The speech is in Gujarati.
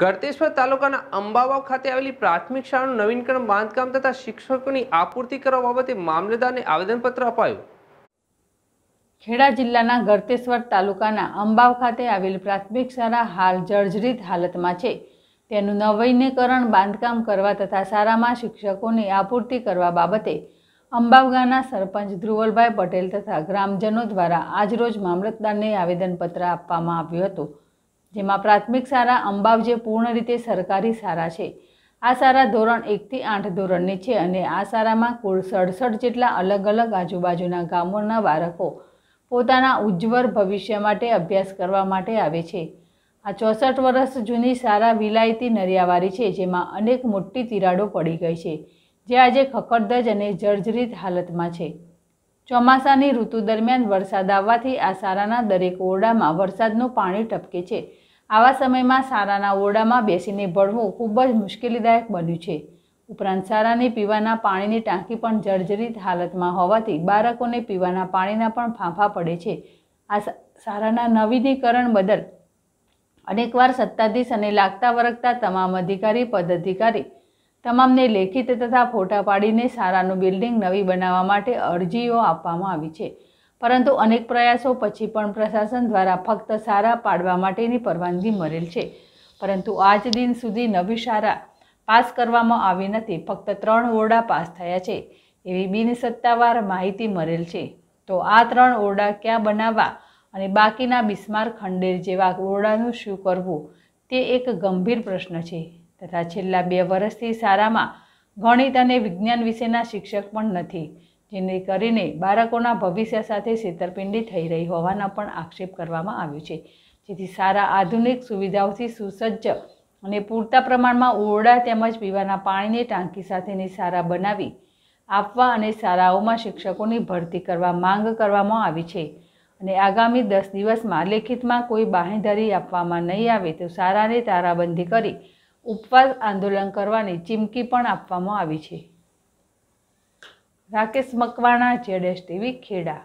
ગરતેશ્વર તાલુકાના અંબાવાવ ખાતે આવેલી પ્રાથમિક શાળાનું નવીનકરણ બાંધકામ તથા શિક્ષકોની આપૂર્તિ કરવા બાબતે મામલતદારને આવેદનપત્ર અપાયું ખેડા જિલ્લાના ગરતેશ્વર તાલુકાના અંબાવ ખાતે આવેલી પ્રાથમિક શાળા હાલ જર્જરિત હાલતમાં છે તેનું નવીનીકરણ બાંધકામ કરવા તથા શાળામાં શિક્ષકોની આપૂર્તિ કરવા બાબતે અંબાવ ગામના સરપંચ ધ્રુવલભાઈ પટેલ તથા ગ્રામજનો દ્વારા આજરોજ મામલતદારને આવેદનપત્ર આપવામાં આવ્યું હતું જેમાં પ્રાથમિક શાળા અંબાવ જે પૂર્ણ રીતે સરકારી શાળા છે આ શાળા ધોરણ એકથી આઠ ધોરણની છે અને આ શાળામાં કુલ સડસઠ જેટલા અલગ અલગ આજુબાજુના ગામોના બાળકો પોતાના ઉજ્જવળ ભવિષ્ય માટે અભ્યાસ કરવા માટે આવે છે આ ચોસઠ વર્ષ જૂની શાળા વિલાયતી નરિયાવાળી છે જેમાં અનેક મોટી તિરાડો પડી ગઈ છે જે આજે ખખડદજ અને જર્જરિત હાલતમાં છે ચોમાસાની ઋતુ દરમિયાન વરસાદ આવવાથી આ શાળાના દરેક ઓરડામાં વરસાદનું પાણી ટપકે છે આવા સમયમાં સારાના ઓરડામાં બેસીને ભળવું ખૂબ જ મુશ્કેલીદાયક બન્યું છે ઉપરાંત સારાને પીવાના પાણીની ટાંકી પણ જર્જરિત હાલતમાં હોવાથી બાળકોને પીવાના પાણીના પણ ફાંફા પડે છે આ સારાના નવીનીકરણ બદલ અનેકવાર સત્તાધીશ અને લાગતા વરગતા તમામ અધિકારી પદાધિકારી તમામને લેખિત તથા ફોટા પાડીને સારાનું બિલ્ડિંગ નવી બનાવવા માટે અરજીઓ આપવામાં આવી છે પરંતુ અનેક પ્રયાસો પછી પણ પ્રશાસન દ્વારા ફક્ત સારા પાડવા માટેની પરવાનગી મળેલ છે પરંતુ આજ દિન સુધી નવી શાળા પાસ કરવામાં આવી નથી ફક્ત ત્રણ ઓરડા પાસ થયા છે એવી બિનસત્તાવાર માહિતી મળેલ છે તો આ ત્રણ ઓરડા ક્યાં બનાવવા અને બાકીના બિસ્માર ખંડેર જેવા ઓરડાનું શું કરવું તે એક ગંભીર પ્રશ્ન છે તથા છેલ્લા બે વર્ષથી શાળામાં ગણિત અને વિજ્ઞાન વિશેના શિક્ષક પણ નથી જેને કરીને બાળકોના ભવિષ્ય સાથે છેતરપિંડી થઈ રહી હોવાનો પણ આક્ષેપ કરવામાં આવ્યો છે જેથી સારા આધુનિક સુવિધાઓથી સુસજ્જ અને પૂરતા પ્રમાણમાં ઓરડા તેમજ પીવાના પાણીની ટાંકી સાથેની સારા બનાવી આપવા અને શાળાઓમાં શિક્ષકોની ભરતી કરવા માંગ કરવામાં આવી છે અને આગામી દસ દિવસમાં લેખિતમાં કોઈ બાંહેધરી આપવામાં નહીં આવે તો શાળાને તારાબંધી કરી ઉપવાસ આંદોલન કરવાની ચીમકી પણ આપવામાં આવી છે રાકેશ મકવાણા જેડેશ ટીવી ખેડા